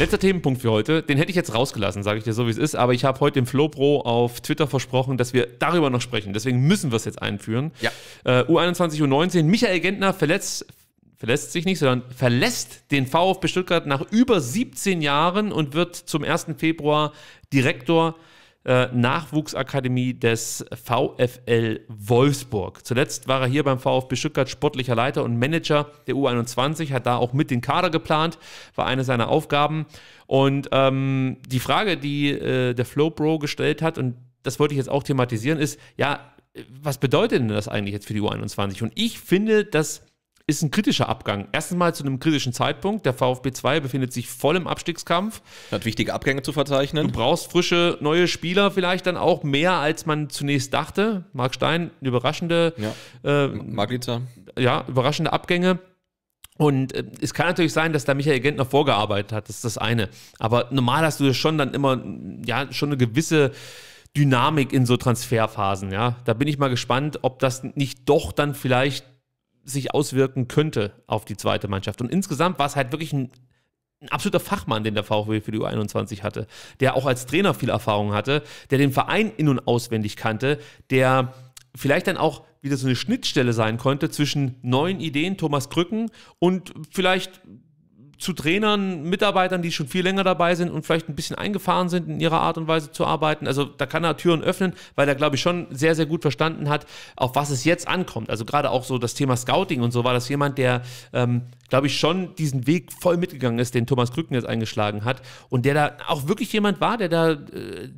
Letzter Themenpunkt für heute. Den hätte ich jetzt rausgelassen, sage ich dir so, wie es ist. Aber ich habe heute dem Flo Pro auf Twitter versprochen, dass wir darüber noch sprechen. Deswegen müssen wir es jetzt einführen. Ja. Äh, U21, U19. Michael Gentner verletzt, verlässt sich nicht, sondern verlässt den VfB Stuttgart nach über 17 Jahren und wird zum 1. Februar Direktor äh, Nachwuchsakademie des VfL Wolfsburg. Zuletzt war er hier beim VfB Stuttgart sportlicher Leiter und Manager der U21, hat da auch mit den Kader geplant, war eine seiner Aufgaben. Und ähm, die Frage, die äh, der Flowbro gestellt hat, und das wollte ich jetzt auch thematisieren, ist, ja, was bedeutet denn das eigentlich jetzt für die U21? Und ich finde, dass ist ein kritischer Abgang. Erstens mal zu einem kritischen Zeitpunkt. Der VfB 2 befindet sich voll im Abstiegskampf. Hat wichtige Abgänge zu verzeichnen. Du brauchst frische, neue Spieler vielleicht dann auch mehr, als man zunächst dachte. Marc Stein, überraschende. Ja. Äh, Maglitzer. Ja, überraschende Abgänge. Und äh, es kann natürlich sein, dass da Michael Gentner vorgearbeitet hat. Das ist das eine. Aber normal hast du das schon dann immer, ja, schon eine gewisse. Dynamik in so Transferphasen, ja. Da bin ich mal gespannt, ob das nicht doch dann vielleicht sich auswirken könnte auf die zweite Mannschaft. Und insgesamt war es halt wirklich ein, ein absoluter Fachmann, den der VfB für die U21 hatte, der auch als Trainer viel Erfahrung hatte, der den Verein in- und auswendig kannte, der vielleicht dann auch wieder so eine Schnittstelle sein konnte zwischen neuen Ideen Thomas Krücken und vielleicht zu Trainern, Mitarbeitern, die schon viel länger dabei sind und vielleicht ein bisschen eingefahren sind in ihrer Art und Weise zu arbeiten. Also da kann er Türen öffnen, weil er, glaube ich, schon sehr, sehr gut verstanden hat, auf was es jetzt ankommt. Also gerade auch so das Thema Scouting und so war das jemand, der, ähm, glaube ich, schon diesen Weg voll mitgegangen ist, den Thomas Krücken jetzt eingeschlagen hat und der da auch wirklich jemand war, der da... Äh,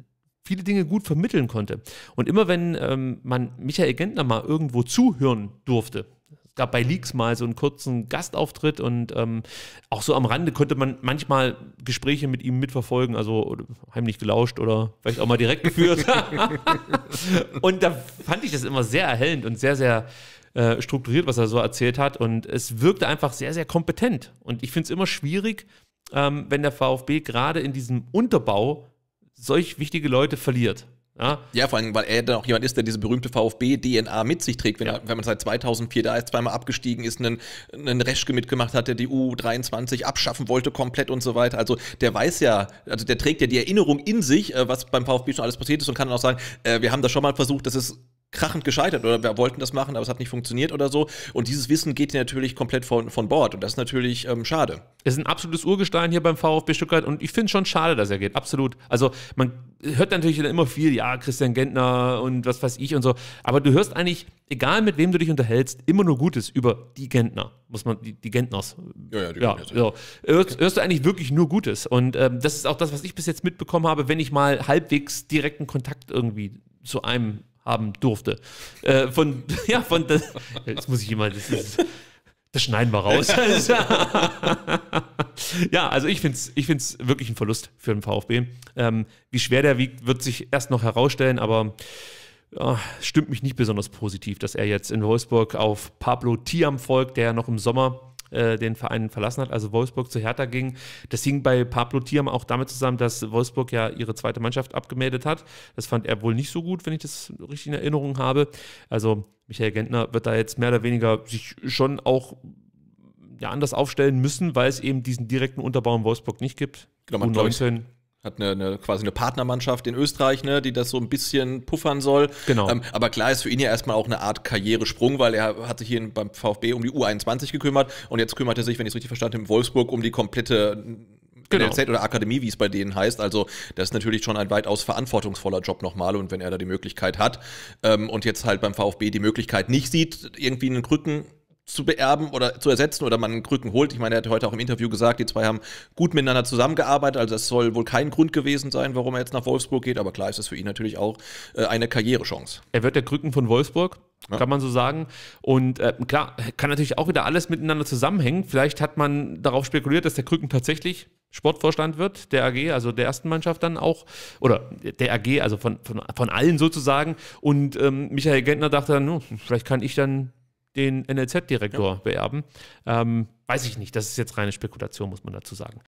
viele Dinge gut vermitteln konnte. Und immer wenn ähm, man Michael Gentner mal irgendwo zuhören durfte, es gab bei Leaks mal so einen kurzen Gastauftritt und ähm, auch so am Rande konnte man manchmal Gespräche mit ihm mitverfolgen, also heimlich gelauscht oder vielleicht auch mal direkt geführt. und da fand ich das immer sehr erhellend und sehr, sehr äh, strukturiert, was er so erzählt hat. Und es wirkte einfach sehr, sehr kompetent. Und ich finde es immer schwierig, ähm, wenn der VfB gerade in diesem Unterbau solch wichtige Leute verliert. Ja? ja, vor allem, weil er dann auch jemand ist, der diese berühmte VfB-DNA mit sich trägt. Wenn, ja. er, wenn man seit 2004 da ist, zweimal abgestiegen ist, einen, einen Reschke mitgemacht hat, der die U23 abschaffen wollte komplett und so weiter. Also der weiß ja, also der trägt ja die Erinnerung in sich, äh, was beim VfB schon alles passiert ist und kann dann auch sagen, äh, wir haben das schon mal versucht, das ist krachend gescheitert oder wir wollten das machen, aber es hat nicht funktioniert oder so. Und dieses Wissen geht hier natürlich komplett von, von Bord und das ist natürlich ähm, schade. Es ist ein absolutes Urgestein hier beim VfB Stuttgart und ich finde schon schade, dass er geht. Absolut. Also man hört natürlich immer viel, ja, Christian Gentner und was weiß ich und so. Aber du hörst eigentlich, egal mit wem du dich unterhältst, immer nur Gutes über die Gentner. Muss man, die, die Gentners. Ja, ja, die ja, Gentner. So. Hörst, hörst, du eigentlich wirklich nur Gutes. Und ähm, das ist auch das, was ich bis jetzt mitbekommen habe, wenn ich mal halbwegs direkten Kontakt irgendwie zu einem haben durfte. Äh, von, ja, von, das, jetzt muss ich jemand, das, ist, das schneiden wir raus. ja, also ich finde es ich find's wirklich ein Verlust für den VfB. Ähm, wie schwer der wiegt, wird sich erst noch herausstellen, aber ja, stimmt mich nicht besonders positiv, dass er jetzt in Wolfsburg auf Pablo Tiam folgt, der ja noch im Sommer äh, den Verein verlassen hat, also Wolfsburg zu Hertha ging. Das hing bei Pablo Thiam auch damit zusammen, dass Wolfsburg ja ihre zweite Mannschaft abgemeldet hat. Das fand er wohl nicht so gut, wenn ich das richtig in Erinnerung habe. Also Michael Gentner wird da jetzt mehr oder weniger sich schon auch ja, anders aufstellen müssen, weil es eben diesen direkten Unterbau in Wolfsburg nicht gibt. Genau, man U19 hat eine, eine, quasi eine Partnermannschaft in Österreich, ne, die das so ein bisschen puffern soll. Genau. Ähm, aber klar ist für ihn ja erstmal auch eine Art Karrieresprung, weil er hat sich hier beim VfB um die U21 gekümmert und jetzt kümmert er sich, wenn ich es richtig verstanden habe, in Wolfsburg um die komplette genau. NLZ oder Akademie, wie es bei denen heißt. Also das ist natürlich schon ein weitaus verantwortungsvoller Job nochmal und wenn er da die Möglichkeit hat ähm, und jetzt halt beim VfB die Möglichkeit nicht sieht, irgendwie einen Krücken zu beerben oder zu ersetzen oder man einen Krücken holt. Ich meine, er hat heute auch im Interview gesagt, die zwei haben gut miteinander zusammengearbeitet. Also es soll wohl kein Grund gewesen sein, warum er jetzt nach Wolfsburg geht. Aber klar ist es für ihn natürlich auch äh, eine Karrierechance. Er wird der Krücken von Wolfsburg. Ja. Kann man so sagen. Und äh, klar, kann natürlich auch wieder alles miteinander zusammenhängen. Vielleicht hat man darauf spekuliert, dass der Krücken tatsächlich Sportvorstand wird, der AG, also der ersten Mannschaft dann auch, oder der AG, also von, von, von allen sozusagen. Und ähm, Michael Gentner dachte dann, hm, vielleicht kann ich dann den NLZ-Direktor ja. beerben. Ähm, weiß ich nicht, das ist jetzt reine Spekulation, muss man dazu sagen.